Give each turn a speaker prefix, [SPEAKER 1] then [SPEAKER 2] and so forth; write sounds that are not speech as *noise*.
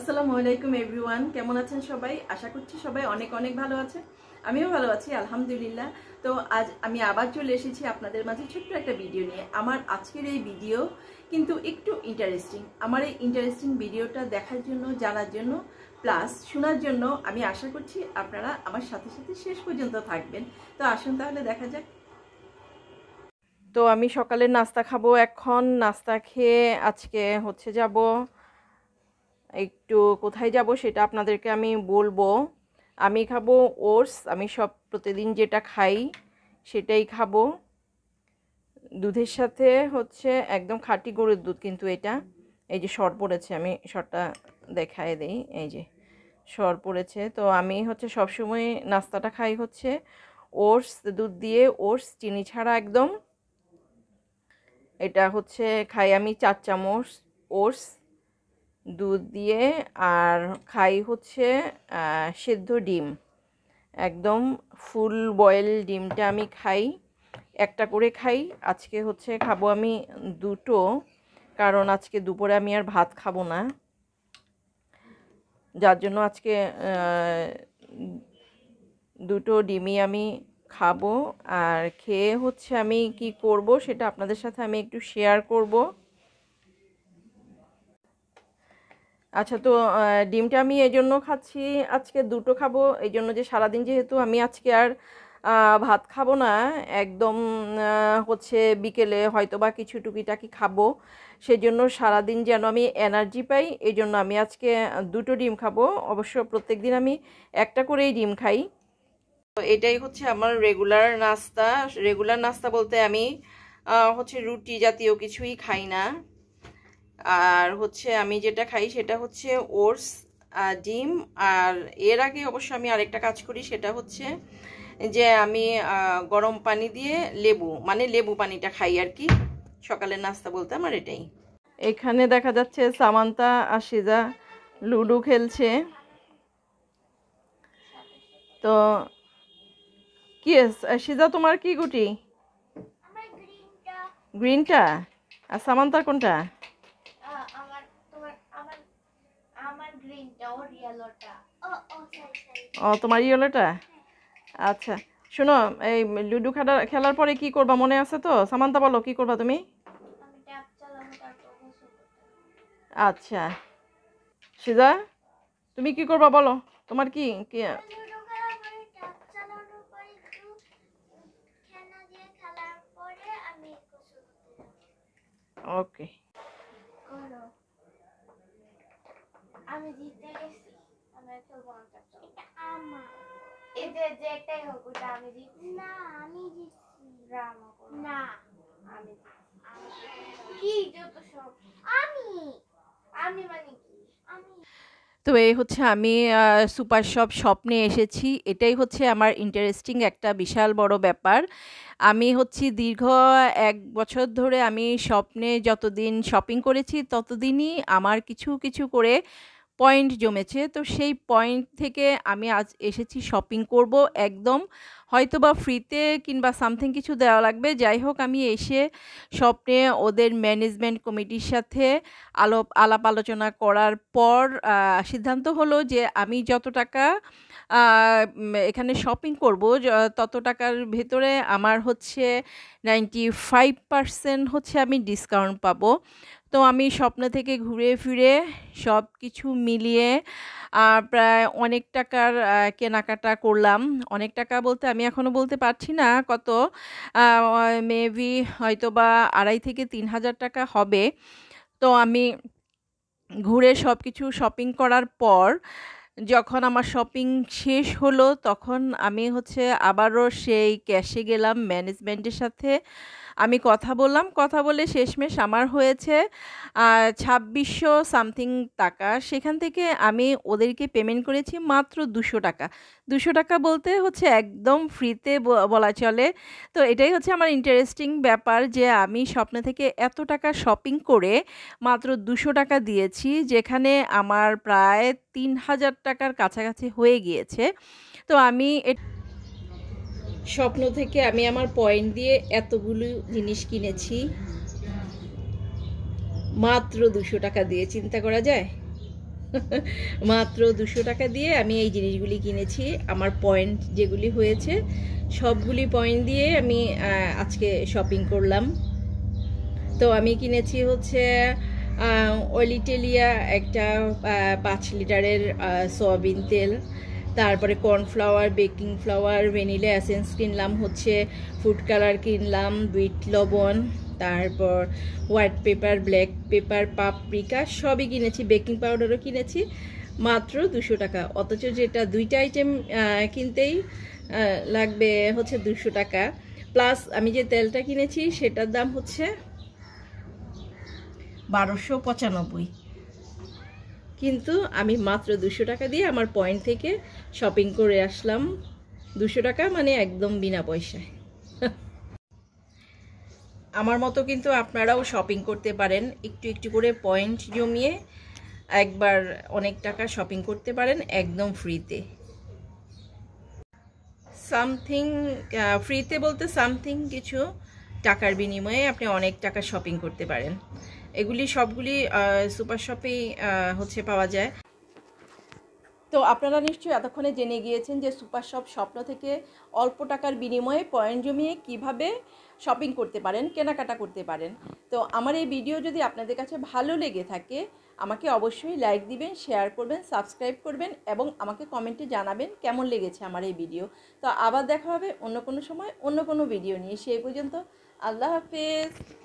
[SPEAKER 1] আসসালামু আলাইকুম এভরিওয়ান কেমন আছেন সবাই আশা করছি সবাই অনেক অনেক ভালো আছে আমিও ভালো আছি আলহামদুলিল্লাহ তো আজ আমি আবার চলে এসেছি আপনাদের মাঝে ছোট্ট একটা ভিডিও নিয়ে আমার আজকের এই ভিডিও কিন্তু একটু ইন্টারেস্টিং আমার এই ইন্টারেস্টিং ভিডিওটা দেখার জন্য জানার জন্য প্লাস শোনার জন্য আমি আশা করছি আপনারা আমার সাথে সাথে শেষ পর্যন্ত থাকবেন তো আসুন তাহলে দেখা যাক তো আমি সকালের নাস্তা খাবো এখন নাস্তা খেয়ে আজকে হচ্ছে যাব একটু কোথায় যাব সেটা আপনাদেরকে আমি বলবো আমি খাবো ওটস আমি সব প্রতিদিন যেটা খাই সেটাই খাবো দুধের সাথে হচ্ছে একদম খাঁটি গরুর দুধ কিন্তু এটা এই যে সর পড়েছে আমি সরটা দেখায় দিই এই যে সর পড়েছে তো আমি হচ্ছে সব সময় নাস্তাটা খাই হচ্ছে ওটস দুধ দিয়ে ওটস চিনি ছাড়া একদম এটা হচ্ছে খাই আমি চার চামচ ওটস দুধ দিয়ে আর খাই হচ্ছে সেদ্ধ ডিম একদম ফুল বয়েল ডিমটা আমি খাই একটা করে খাই আজকে হচ্ছে খাবো আমি দুটো কারণ আজকে দুপুরে আমি আর ভাত খাবো না যার জন্য আজকে দুটো ডিমই আমি খাবো আর খেয়ে হচ্ছে আমি কি করব সেটা আপনাদের সাথে আমি একটু শেয়ার করবো আচ্ছা তো ডিমটা আমি এই জন্য খাচ্ছি আজকে দুটো খাবো এই জন্য যে সারাদিন যেহেতু আমি আজকে আর ভাত খাবো না একদম হচ্ছে বিকেলে হয়তো বা কিছু টুকিটাকি খাবো সেজন্য সারাদিন যেন আমি এনার্জি পাই এই জন্য আমি আজকে দুটো ডিম খাবো অবশ্য প্রত্যেক দিন আমি একটা করেই ডিম খাই তো এটাই হচ্ছে আমার রেগুলার নাস্তা রেগুলার নাস্তা বলতে আমি হচ্ছে রুটি জাতীয় কিছুই খাই না আর হচ্ছে আমি যেটা খাই সেটা হচ্ছে ওটস ডিম আর এর আগে অবশ্য আমি আরেকটা কাজ করি সেটা হচ্ছে যে আমি গরম পানি দিয়ে লেবু মানে লেবু পানিটা খাই আর কি সকালের নাস্তা বলতে আমার এটাই এখানে দেখা যাচ্ছে সামান্তা আর সিজা লুডু খেলছে তো কি সিজা তোমার কি গুটি গ্রিনটা আর সামান্তা কোনটা ও oh, oh, oh, তোমার ইয়েলোটা হ্যাঁ। আচ্ছা শোনো এই লুডু খেলার খেলার পরে কি করবা মনে আছে তো সামান্তা বলো কি করবা তুমি আচ্ছা সিজা তুমি কি করবা বলো তোমার কি কি ওকে আমি জিতে গেছি তো এই হচ্ছে আমি সুপার শপ স্বপ্নে এসেছি এটাই হচ্ছে আমার ইন্টারেস্টিং একটা বিশাল বড় ব্যাপার আমি হচ্ছে দীর্ঘ এক বছর ধরে আমি স্বপ্নে যতদিন শপিং করেছি ততদিনই আমার কিছু কিছু করে পয়েন্ট জমেছে তো সেই পয়েন্ট থেকে আমি আজ এসেছি শপিং করব একদম হয়তো বা ফ্রিতে কিংবা সামথিং কিছু দেওয়া লাগবে যাই হোক আমি এসে স্বপ্নে ওদের ম্যানেজমেন্ট কমিটির সাথে আলোপ আলাপ আলোচনা করার পর সিদ্ধান্ত হলো যে আমি যত টাকা এখানে শপিং করব তত টাকার ভেতরে আমার হচ্ছে নাইনটি ফাইভ পার্সেন্ট হচ্ছে আমি ডিসকাউন্ট পাবো তো আমি স্বপ্ন থেকে ঘুরে ফিরে সব কিছু মিলিয়ে প্রায় অনেক টাকার কেনাকাটা করলাম অনেক টাকা বলতে আমি এখনও বলতে পারছি না কত মেবি হয়তো বা আড়াই থেকে তিন হাজার টাকা হবে তো আমি ঘুরে সব কিছু শপিং করার পর যখন আমার শপিং শেষ হলো তখন আমি হচ্ছে আবারও সেই ক্যাশে গেলাম ম্যানেজমেন্টের সাথে আমি কথা বললাম কথা বলে শেষমেশ আমার হয়েছে ছাব্বিশশো সামথিং টাকা সেখান থেকে আমি ওদেরকে পেমেন্ট করেছি মাত্র দুশো টাকা দুশো টাকা বলতে হচ্ছে একদম ফ্রিতে বলা চলে তো এটাই হচ্ছে আমার ইন্টারেস্টিং ব্যাপার যে আমি স্বপ্ন থেকে এত টাকা শপিং করে মাত্র দুশো টাকা দিয়েছি যেখানে আমার প্রায় তিন হাজার টাকার কাছাকাছি হয়ে গিয়েছে তো আমি স্বপ্ন থেকে আমি আমার পয়েন্ট দিয়ে এতগুলো জিনিস কিনেছি মাত্র দুশো টাকা দিয়ে চিন্তা করা যায় *laughs* মাত্র দুশো টাকা দিয়ে আমি এই জিনিসগুলি কিনেছি আমার পয়েন্ট যেগুলি হয়েছে সবগুলি পয়েন্ট দিয়ে আমি আজকে শপিং করলাম তো আমি কিনেছি হচ্ছে অলিটেলিয়া একটা পাঁচ লিটারের সয়াবিন তেল তারপরে cornflour baking flour vanilla essence কিনলাম হচ্ছে ফুড কালার কিনলাম বিট লবণ তারপর white pepper black pepper paprika সবই কিনেছি বেকিং পাউডারও কিনেছি মাত্র দুশো টাকা অথচ যেটা দুইটা আইটেম কিনতেই লাগবে হচ্ছে দুশো টাকা প্লাস আমি যে তেলটা কিনেছি সেটার দাম হচ্ছে বারোশো পঁচানব্বই কিন্তু আমি মাত্র দুশো টাকা দিয়ে আমার পয়েন্ট থেকে শপিং করে আসলাম দুশো টাকা মানে একদম বিনা পয়সায় আমার মতো কিন্তু আপনারাও শপিং করতে পারেন একটু একটু করে পয়েন্ট জমিয়ে একবার অনেক টাকা শপিং করতে পারেন একদম ফ্রিতে সামথিং ফ্রিতে বলতে সামথিং কিছু টাকার বিনিময়ে আপনি অনেক টাকা শপিং করতে পারেন এগুলি সবগুলি সুপার শপেই হচ্ছে পাওয়া যায় তো আপনারা নিশ্চয়ই এতক্ষণে জেনে গিয়েছেন যে সুপার শপ স্বপ্ন থেকে অল্প টাকার বিনিময়ে পয়েন্ট জমিয়ে কিভাবে শপিং করতে পারেন কেনাকাটা করতে পারেন তো আমার এই ভিডিও যদি আপনাদের কাছে ভালো লেগে থাকে আমাকে অবশ্যই লাইক দিবেন শেয়ার করবেন সাবস্ক্রাইব করবেন এবং আমাকে কমেন্টে জানাবেন কেমন লেগেছে আমার এই ভিডিও তো আবার দেখা হবে অন্য কোনো সময় অন্য কোনো ভিডিও নিয়ে সেই পর্যন্ত আল্লাহ হাফেজ